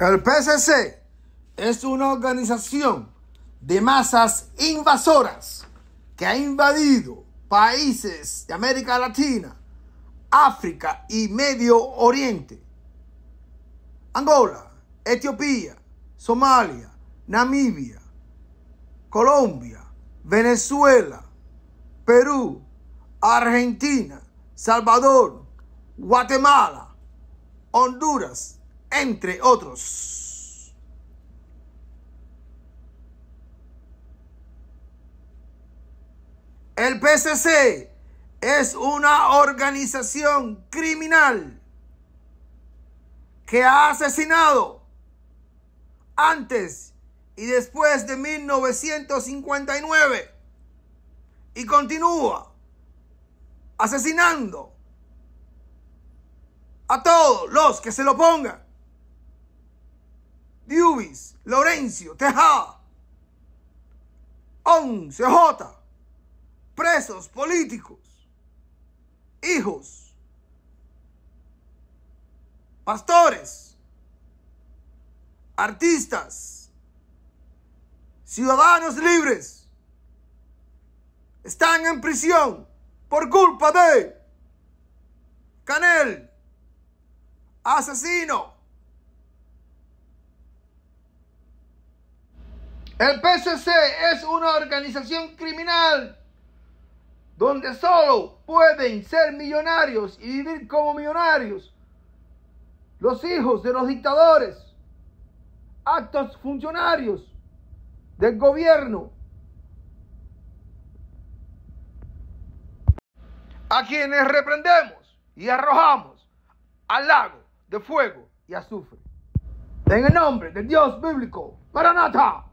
El PCC es una organización de masas invasoras que ha invadido países de América Latina, África y Medio Oriente. Angola, Etiopía, Somalia, Namibia, Colombia, Venezuela, Perú, Argentina, Salvador, Guatemala, Honduras, entre otros. El PCC es una organización criminal que ha asesinado antes y después de 1959 y continúa asesinando a todos los que se lo pongan. Diubis, Lorencio, Tejá, 11J, presos políticos, hijos, pastores, artistas, ciudadanos libres, están en prisión por culpa de Canel, asesino. El PCC es una organización criminal donde solo pueden ser millonarios y vivir como millonarios los hijos de los dictadores, actos funcionarios del gobierno, a quienes reprendemos y arrojamos al lago de fuego y azufre. En el nombre del Dios bíblico, nada.